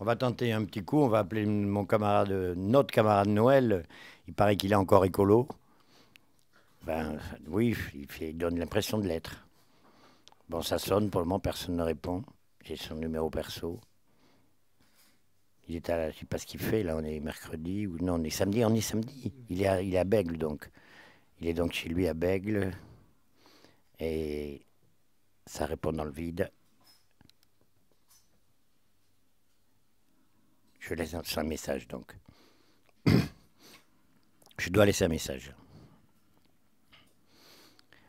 On va tenter un petit coup, on va appeler mon camarade, notre camarade Noël. Il paraît qu'il est encore écolo. Ben oui, il, donne l'impression de l'être. Bon, ça sonne, pour le moment, personne ne répond. J'ai son numéro perso. Il est à je sais pas ce qu'il fait, là on est mercredi, ou non, on est samedi, on est samedi. Il est il est à Bègle donc. Il est donc chez lui à Bègle. Et ça répond dans le vide. Je laisse un message donc. Je dois laisser un message.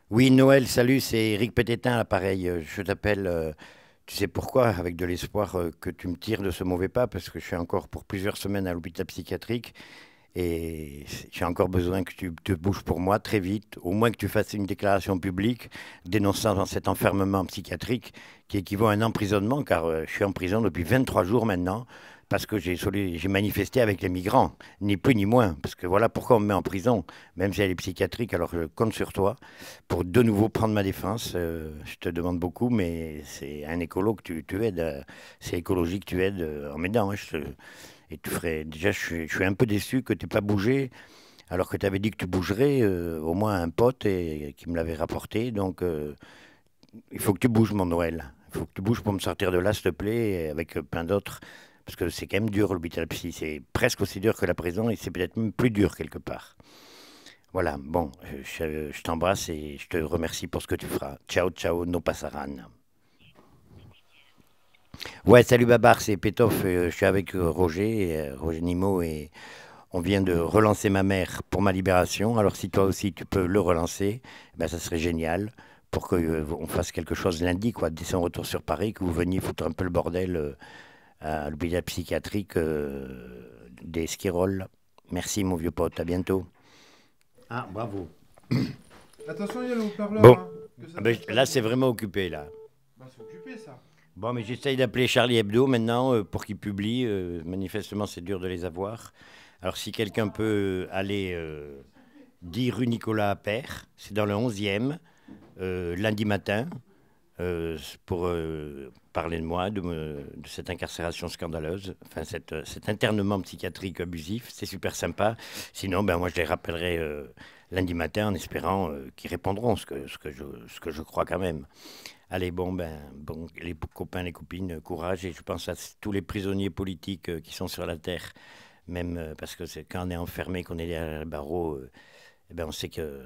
Oui, Noël, salut, c'est Eric Pététin, l'appareil. Euh, je t'appelle, euh, tu sais pourquoi, avec de l'espoir euh, que tu me tires de ce mauvais pas, parce que je suis encore pour plusieurs semaines à l'hôpital psychiatrique et j'ai encore besoin que tu te bouges pour moi très vite, au moins que tu fasses une déclaration publique dénonçant cet enfermement psychiatrique qui équivaut à un emprisonnement, car je suis en prison depuis 23 jours maintenant parce que j'ai manifesté avec les migrants, ni plus ni moins, parce que voilà pourquoi on me met en prison, même si elle est psychiatrique, alors je compte sur toi pour de nouveau prendre ma défense. Euh, je te demande beaucoup, mais c'est un écolo que tu, aides, euh, c'est écologique tu aides euh, en m'aidant. Hein, et tu ferais, déjà, je suis, un peu déçu que tu n'aies pas bougé. Alors que tu avais dit que tu bougerais, au moins un pote et, qui me l'avait rapporté. Donc, il faut que tu bouges, mon Noël. Il faut que tu bouges pour me sortir de là, s'il te plaît, avec plein d'autres parce que c'est quand même dur l'hôpital psy, c'est presque aussi dur que la prison et c'est peut-être même plus dur quelque part. Voilà, bon, euh, je, t'embrasse et je te remercie pour ce que tu feras. Ciao, ciao, no passaran. Ouais, salut Babar, c'est Pétoff, euh, je suis avec euh, Roger, Roger Nimo et on vient de relancer ma mère pour ma libération. Alors si toi aussi tu peux le relancer, eh ben, ça serait génial pour qu'on fasse quelque chose lundi, quoi, dès son retour sur Paris, que vous veniez foutre un peu le bordel à l'hôpital psychiatrique euh, des Skirols. Merci, mon vieux pote. À bientôt. Ah, bravo. Attention, il y a le haut-parleur. Hein, ah ben, là, c'est vraiment occupé, là. Bah, c'est occupé, ça. Bon, mais j'essaye d'appeler Charlie Hebdo maintenant euh, pour qu'il publie. Euh, manifestement, c'est dur de les avoir. Alors, si quelqu'un peut aller dire 10 rue Nicolas Appert, c'est dans le 11e, lundi matin. Euh, pour euh, parler de moi, de, cette incarcération scandaleuse, enfin cette, euh, cet internement psychiatrique abusif. C'est super sympa. Sinon, ben, moi, je les rappellerai lundi matin en espérant qu'ils répondront, ce que, ce, que je, ce que je crois quand même. Allez, bon, ben, bon, les copains, les copines, courage. Et je pense à tous les prisonniers politiques qui sont sur la terre, même parce que c'est quand on est enfermé, qu'on est derrière les barreaux eh ben, on sait que,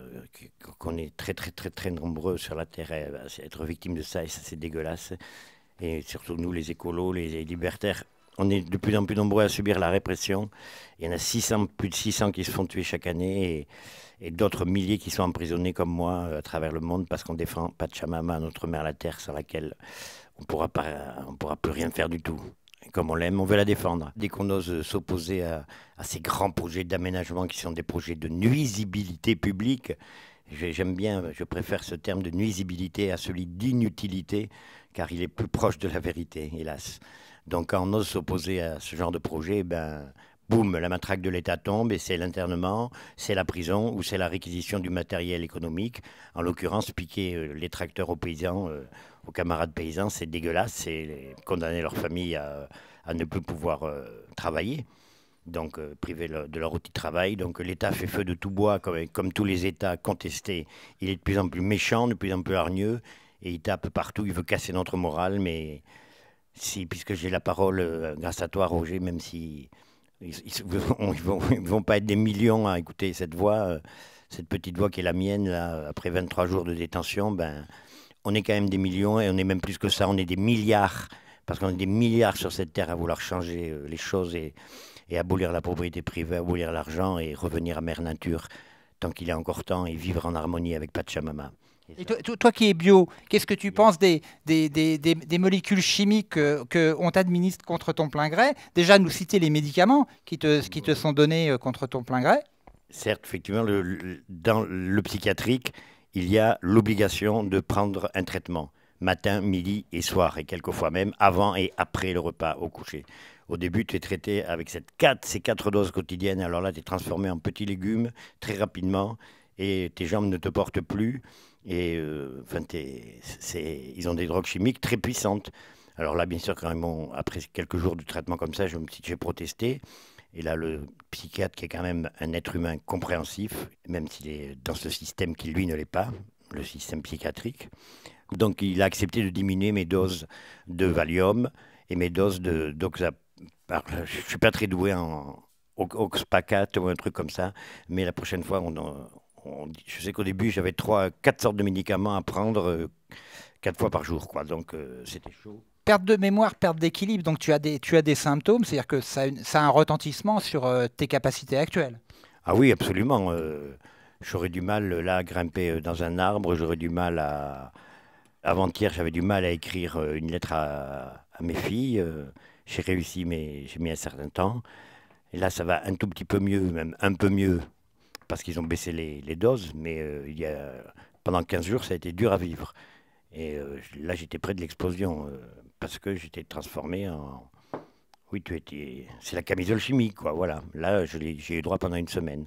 qu'on est très, très, très, très nombreux sur la Terre à être victimes de ça, et ça, c'est dégueulasse. Et surtout, nous, les écolos, les libertaires, on est de plus en plus nombreux à subir la répression. Il y en a plus de 600 qui se font tuer chaque année et, d'autres milliers qui sont emprisonnés comme moi euh, à travers le monde parce qu'on défend Pachamama, notre mère la terre, sur laquelle on ne pourra plus rien faire du tout comme on l'aime, on veut la défendre. Dès qu'on ose s'opposer à, ces grands projets d'aménagement qui sont des projets de nuisibilité publique, j'aime bien, je préfère ce terme de nuisibilité à celui d'inutilité, car il est plus proche de la vérité, hélas. Donc quand on ose s'opposer à ce genre de projet, ben, boum, la matraque de l'État tombe et c'est l'internement, c'est la prison ou c'est la réquisition du matériel économique. En l'occurrence, piquer euh, les tracteurs aux paysans, euh, aux camarades paysans, c'est dégueulasse, c'est condamner leur famille à, ne plus pouvoir euh, travailler donc priver de leur outil de travail. Donc l'État fait feu de tout bois, comme, tous les États contestés. Il est de plus en plus méchant, de plus en plus hargneux, et il tape partout, il veut casser notre morale, mais si, puisque j'ai la parole grâce à toi, Roger, même si ils ne vont, pas être des millions à écouter cette voix, euh, cette petite voix qui est la mienne, après 23 jours de détention. Ben, on est quand même des millions et on est même plus que ça, on est des milliards, parce qu'on est des milliards sur cette terre à vouloir changer euh, les choses et, abolir la propriété privée, abolir l'argent et revenir à Mère Nature tant qu'il est encore temps et vivre en harmonie avec Pachamama toi, qui es bio, qu'est-ce que tu penses des, molécules chimiques qu'on t'administre contre ton plein gré Déjà, nous citer les médicaments qui te, sont donnés euh, contre ton plein gré. Certes, effectivement, dans le psychiatrique, il y a l'obligation de prendre un traitement matin, midi et soir, et quelquefois même avant et après le repas au coucher. Au début, tu es traité avec cette quatre, ces quatre doses quotidiennes. Alors là, tu es transformé en petits légumes très rapidement et tes jambes ne te portent plus. Et euh, ils ont des drogues chimiques très puissantes. Alors là, bien sûr, quand même, après quelques jours de traitement comme ça, je me j'ai protesté. Et là, le psychiatre, qui est quand même un être humain compréhensif, même s'il est dans ce système qui, lui, ne l'est pas, le système psychiatrique, donc il a accepté de diminuer mes doses de Valium et mes doses de doxa Je ne suis pas très doué en oxpacate ou un truc comme ça, mais la prochaine fois, on, je sais qu'au début, j'avais trois, quatre sortes de médicaments à prendre euh, quatre fois par jour, quoi. Donc euh, c'était chaud. Perte de mémoire, perte d'équilibre. Donc tu as des, tu as des symptômes, c'est-à-dire que ça, a un retentissement sur euh, tes capacités actuelles. Ah oui, absolument. j'aurais du mal là à grimper dans un arbre. J'aurais du mal à. Avant-hier, j'avais du mal à écrire une lettre à, à mes filles. J'ai réussi, mais j'ai mis un certain temps. Et là, ça va un tout petit peu mieux, même un peu mieux parce qu'ils ont baissé les, doses, mais euh, il y a, pendant 15 jours, ça a été dur à vivre. Et euh, là, j'étais près de l'explosion, euh, parce que j'étais transformé en... Oui, tu étais... C'est la camisole chimique, quoi, voilà. Là, j'ai eu droit pendant une semaine.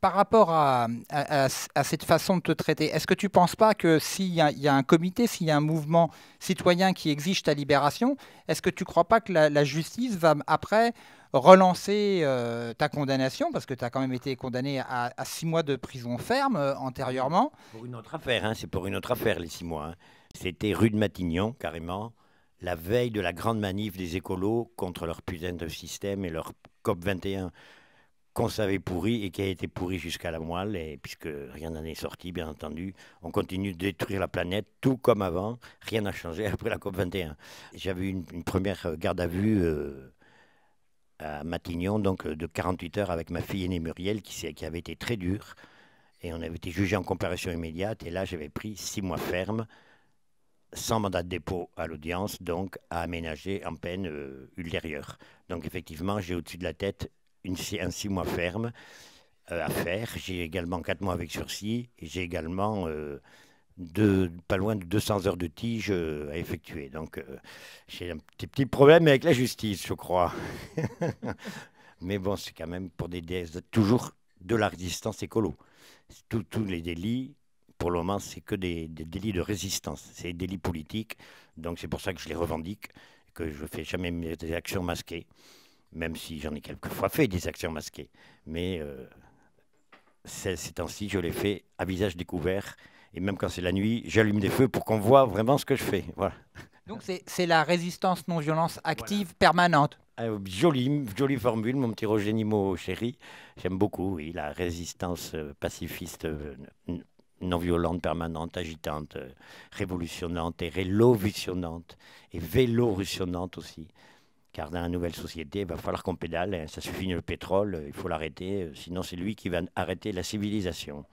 Par rapport à, à, cette façon de te traiter, est-ce que tu ne penses pas que s'il y, a un comité, s'il y a un mouvement citoyen qui exige ta libération, est-ce que tu ne crois pas que la justice va après relancer euh, ta condamnation, parce que tu as quand même été condamné à, six mois de prison ferme euh, antérieurement. Pour une autre affaire, hein, c'est pour une autre affaire les six mois. Hein. C'était rue de Matignon, carrément, la veille de la grande manif des écolos contre leur putain de système et leur COP21 qu'on savait pourri et qui a été pourri jusqu'à la moelle, et puisque rien n'en est sorti, bien entendu, on continue de détruire la planète, tout comme avant, rien n'a changé après la COP21. J'avais une, une première garde à vue euh, à Matignon, donc euh, de 48 heures avec ma fille aînée Muriel, qui, qui avait été très dure. Et on avait été jugé en comparution immédiate. Et là, j'avais pris six mois ferme, sans mandat de dépôt à l'audience, donc à aménager en peine euh, ultérieure. Donc effectivement, j'ai au-dessus de la tête une, un six mois ferme euh, à faire. J'ai également quatre mois avec sursis. J'ai également de pas loin de 200 heures de tige euh, à effectuer. Donc euh, j'ai un petit, problème avec la justice, je crois. Mais bon, c'est quand même pour des déesses toujours de la résistance écolo. Tous, les délits, pour le moment, c'est que des, délits de résistance. C'est des délits politiques. Donc c'est pour ça que je les revendique, que je ne fais jamais des actions masquées, même si j'en ai quelquefois fait des actions masquées. Mais euh, ces temps-ci, je les fais à visage découvert. Et même quand c'est la nuit, j'allume des feux pour qu'on voit vraiment ce que je fais. Voilà. Donc c'est la résistance non-violence active permanente. Ah, jolie, formule, mon petit Roger Nimo chéri. J'aime beaucoup, oui, la résistance euh, pacifiste euh, non violente, permanente, agitante, euh, révolutionnante et révolutionnante et vélorutionnante aussi. Car dans la nouvelle société, il va falloir qu'on pédale, hein. ça suffit le pétrole, il faut l'arrêter, sinon c'est lui qui va arrêter la civilisation.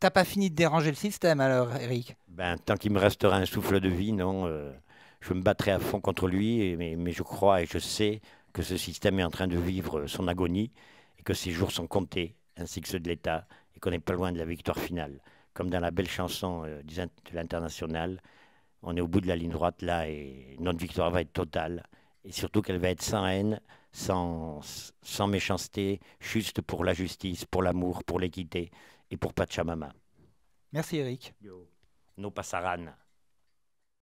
T'as pas fini de déranger le système alors, Eric ben, Tant qu'il me restera un souffle de vie, non. Euh, je me battrai à fond contre lui, mais, je crois et je sais que ce système est en train de vivre son agonie et que ses jours sont comptés, ainsi que ceux de l'État, et qu'on n'est pas loin de la victoire finale. Comme dans la belle chanson euh, de l'international, on est au bout de la ligne droite là et notre victoire va être totale. Et surtout qu'elle va être sans haine, sans méchanceté, juste pour la justice, pour l'amour, pour l'équité et pour Pachamama. Merci Eric. No pasaran.